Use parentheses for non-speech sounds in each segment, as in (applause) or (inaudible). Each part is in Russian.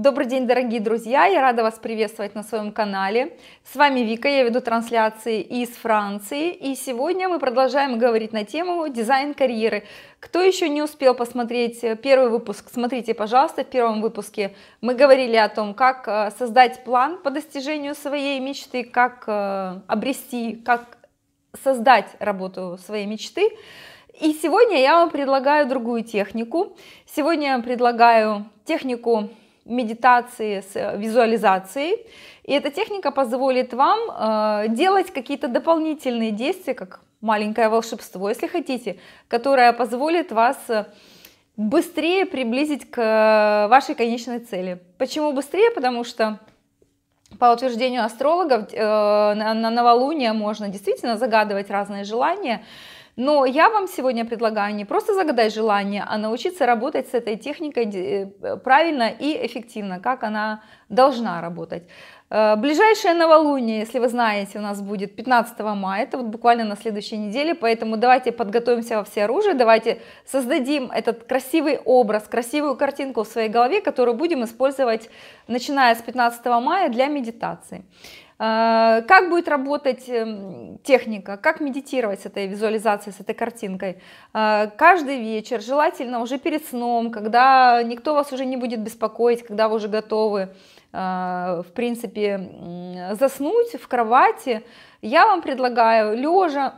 Добрый день, дорогие друзья! Я рада вас приветствовать на своем канале. С вами Вика, я веду трансляции из Франции. И сегодня мы продолжаем говорить на тему дизайн карьеры. Кто еще не успел посмотреть э, первый выпуск, смотрите, пожалуйста, в первом выпуске мы говорили о том, как э, создать план по достижению своей мечты, как э, обрести, как создать работу своей мечты. И сегодня я вам предлагаю другую технику. Сегодня я вам предлагаю технику медитации с э, визуализацией. И эта техника позволит вам э, делать какие-то дополнительные действия, как маленькое волшебство, если хотите, которое позволит вас э, быстрее приблизить к вашей конечной цели. Почему быстрее? Потому что по утверждению астрологов на новолуние можно действительно загадывать разные желания, но я вам сегодня предлагаю не просто загадать желание, а научиться работать с этой техникой э, правильно и эффективно, как она должна работать. Э, ближайшее новолуние, если вы знаете, у нас будет 15 мая, это вот буквально на следующей неделе, поэтому давайте подготовимся во все оружие, давайте создадим этот красивый образ, красивую картинку в своей голове, которую будем использовать, начиная с 15 мая для медитации. Э, как будет работать эм, техника, как медитировать с этой визуализацией, с этой картинкой. Э, каждый вечер, желательно уже перед сном, когда никто вас уже не будет беспокоить, когда вы уже готовы, э, в принципе, заснуть в кровати, я вам предлагаю лежа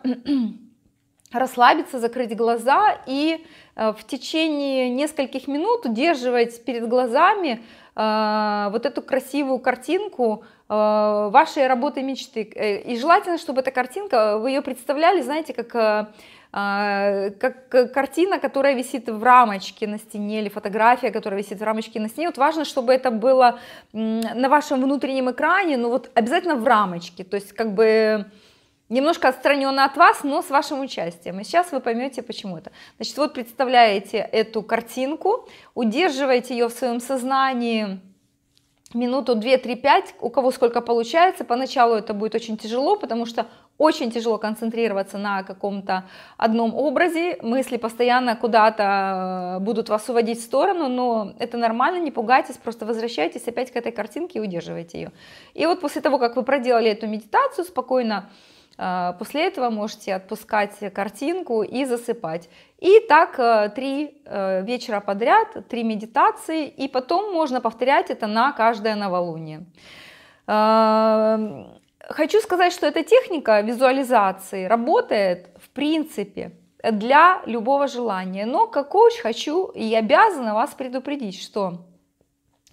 (clears throat) расслабиться, закрыть глаза и в течение нескольких минут удерживать перед глазами э, вот эту красивую картинку э, вашей работы мечты. Э, и желательно, чтобы эта картинка, э, вы ее представляли, знаете, как э, как картина, которая висит в рамочке на стене, или фотография, которая висит в рамочке на стене. Вот важно, чтобы это было на вашем внутреннем экране, но вот обязательно в рамочке, то есть как бы немножко отстраненно от вас, но с вашим участием. И сейчас вы поймете, почему это. Значит, вот представляете эту картинку, удерживаете ее в своем сознании минуту, две, три, пять, у кого сколько получается. Поначалу это будет очень тяжело, потому что очень тяжело концентрироваться на каком-то одном образе, мысли постоянно куда-то э, будут вас уводить в сторону, но это нормально, не пугайтесь, просто возвращайтесь опять к этой картинке и удерживайте ее. И вот после того, как вы проделали эту медитацию, спокойно Э, после этого можете отпускать картинку и засыпать. И так э, три э, вечера подряд, три медитации, и потом можно повторять это на каждое новолуние. Эм, хочу сказать, что эта техника визуализации работает в принципе для любого желания, но как коуч хочу и обязана вас предупредить, что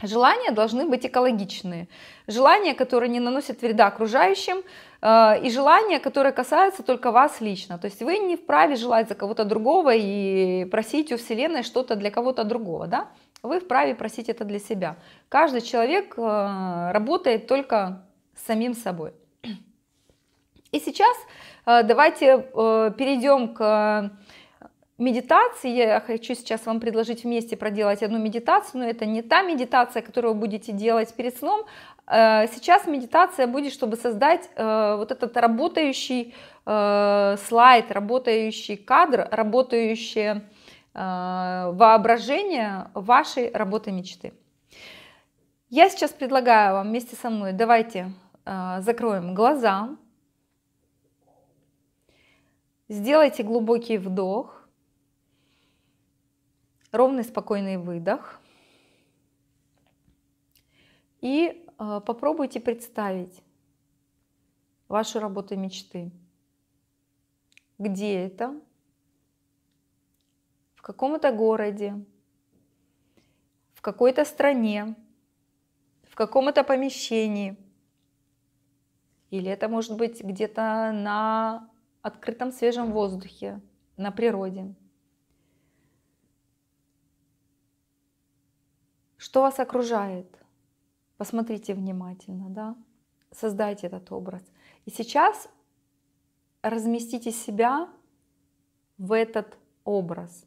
Желания должны быть экологичные. Желания, которые не наносят вреда окружающим, э, и желания, которые касаются только вас лично. То есть вы не вправе желать за кого-то другого и просить у Вселенной что-то для кого-то другого. Да? Вы вправе просить это для себя. Каждый человек э, работает только с самим собой. И сейчас э, давайте перейдем к медитации. Я хочу сейчас вам предложить вместе проделать одну медитацию, но это не та медитация, которую вы будете делать перед сном. Э, сейчас медитация будет, чтобы создать э, вот этот работающий э, слайд, работающий кадр, работающее воображение вашей работы мечты. Я сейчас предлагаю вам вместе со мной, давайте закроем глаза, сделайте глубокий вдох, ровный спокойный выдох. И э, попробуйте представить вашу работу мечты. Где это? В каком то городе? В какой-то стране? В каком то помещении? Или это может быть где-то на открытом свежем воздухе, на природе? Что вас окружает? Посмотрите внимательно, да? Создайте этот образ. И сейчас разместите себя в этот образ.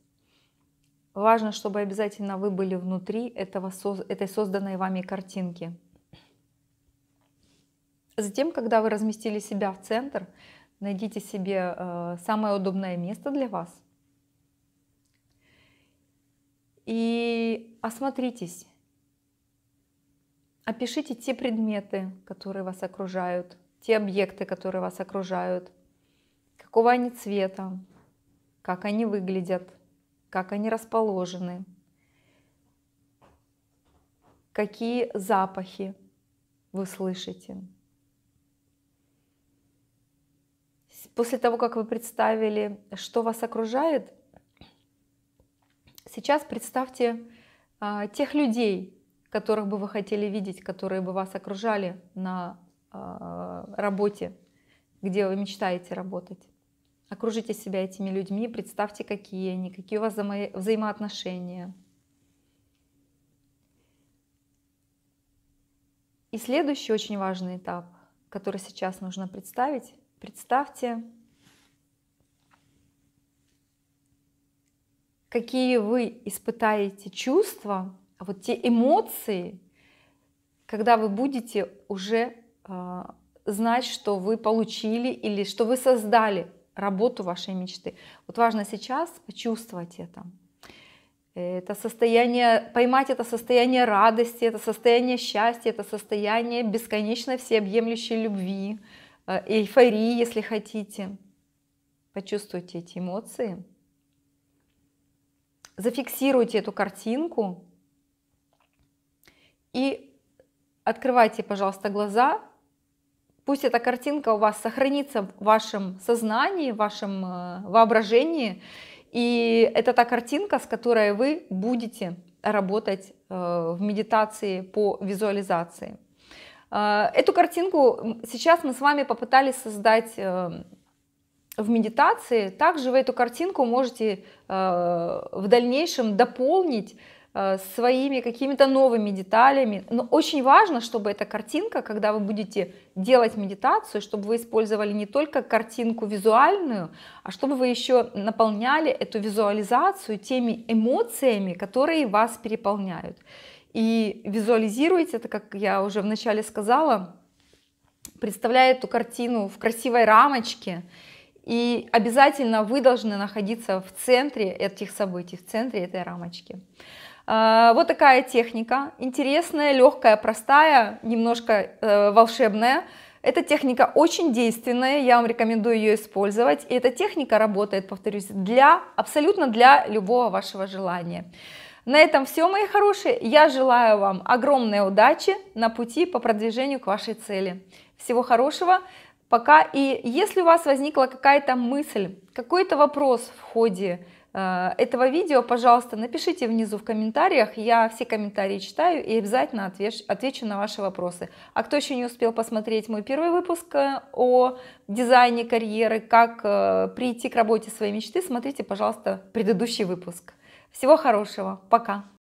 Важно, чтобы обязательно вы были внутри этого, этой созданной вами картинки. Затем, когда вы разместили себя в центр, найдите себе э, самое удобное место для вас – и осмотритесь, опишите те предметы, которые вас окружают, те объекты, которые вас окружают, какого они цвета, как они выглядят, как они расположены, какие запахи вы слышите. После того, как вы представили, что вас окружает, Сейчас представьте а, тех людей, которых бы вы хотели видеть, которые бы вас окружали на а, работе, где вы мечтаете работать. Окружите себя этими людьми, представьте, какие они, какие у вас взаимоотношения. И следующий очень важный этап, который сейчас нужно представить, представьте какие вы испытаете чувства, а вот те эмоции, когда вы будете уже э, знать, что вы получили или что вы создали работу вашей мечты. Вот важно сейчас почувствовать это. Это состояние, поймать это состояние радости, это состояние счастья, это состояние бесконечной всеобъемлющей любви, э, эйфории, если хотите. Почувствуйте эти эмоции зафиксируйте эту картинку и открывайте, пожалуйста, глаза. Пусть эта картинка у вас сохранится в вашем сознании, в вашем э, воображении. И это та картинка, с которой вы будете работать э, в медитации по визуализации. Э, эту картинку сейчас мы с вами попытались создать в медитации, также вы эту картинку можете э, в дальнейшем дополнить э, своими какими-то новыми деталями. Но очень важно, чтобы эта картинка, когда вы будете делать медитацию, чтобы вы использовали не только картинку визуальную, а чтобы вы еще наполняли эту визуализацию теми эмоциями, которые вас переполняют. И визуализируйте, это, как я уже вначале сказала, представляя эту картину в красивой рамочке – и обязательно вы должны находиться в центре этих событий, в центре этой рамочки. А, вот такая техника, интересная, легкая, простая, немножко э, волшебная. Эта техника очень действенная, я вам рекомендую ее использовать. И эта техника работает, повторюсь, для, абсолютно для любого вашего желания. На этом все, мои хорошие. Я желаю вам огромной удачи на пути по продвижению к вашей цели. Всего хорошего пока. И если у вас возникла какая-то мысль, какой-то вопрос в ходе э, этого видео, пожалуйста, напишите внизу в комментариях, я все комментарии читаю и обязательно отвечу, отвечу на ваши вопросы. А кто еще не успел посмотреть мой первый выпуск э, о дизайне карьеры, как э, прийти к работе своей мечты, смотрите, пожалуйста, предыдущий выпуск. Всего хорошего, пока!